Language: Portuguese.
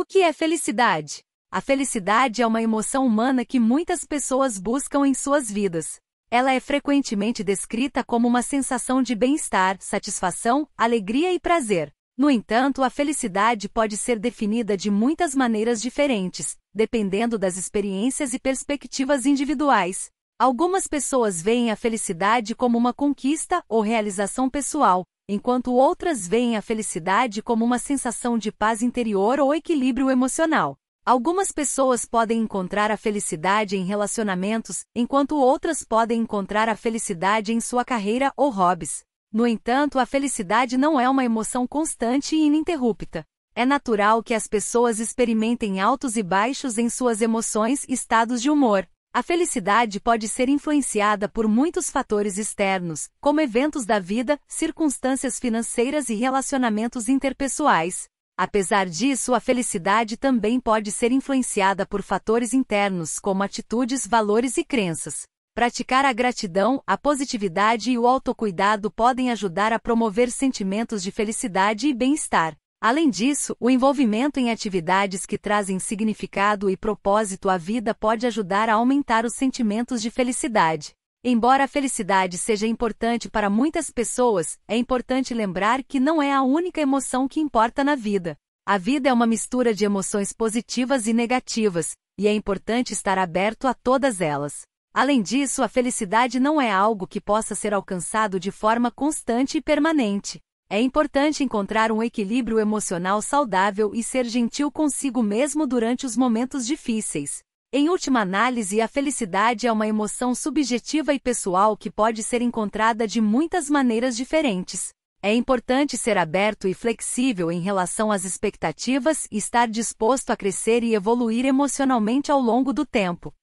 O que é felicidade? A felicidade é uma emoção humana que muitas pessoas buscam em suas vidas. Ela é frequentemente descrita como uma sensação de bem-estar, satisfação, alegria e prazer. No entanto, a felicidade pode ser definida de muitas maneiras diferentes, dependendo das experiências e perspectivas individuais. Algumas pessoas veem a felicidade como uma conquista ou realização pessoal, enquanto outras veem a felicidade como uma sensação de paz interior ou equilíbrio emocional. Algumas pessoas podem encontrar a felicidade em relacionamentos, enquanto outras podem encontrar a felicidade em sua carreira ou hobbies. No entanto, a felicidade não é uma emoção constante e ininterrupta. É natural que as pessoas experimentem altos e baixos em suas emoções e estados de humor. A felicidade pode ser influenciada por muitos fatores externos, como eventos da vida, circunstâncias financeiras e relacionamentos interpessoais. Apesar disso, a felicidade também pode ser influenciada por fatores internos, como atitudes, valores e crenças. Praticar a gratidão, a positividade e o autocuidado podem ajudar a promover sentimentos de felicidade e bem-estar. Além disso, o envolvimento em atividades que trazem significado e propósito à vida pode ajudar a aumentar os sentimentos de felicidade. Embora a felicidade seja importante para muitas pessoas, é importante lembrar que não é a única emoção que importa na vida. A vida é uma mistura de emoções positivas e negativas, e é importante estar aberto a todas elas. Além disso, a felicidade não é algo que possa ser alcançado de forma constante e permanente. É importante encontrar um equilíbrio emocional saudável e ser gentil consigo mesmo durante os momentos difíceis. Em última análise, a felicidade é uma emoção subjetiva e pessoal que pode ser encontrada de muitas maneiras diferentes. É importante ser aberto e flexível em relação às expectativas e estar disposto a crescer e evoluir emocionalmente ao longo do tempo.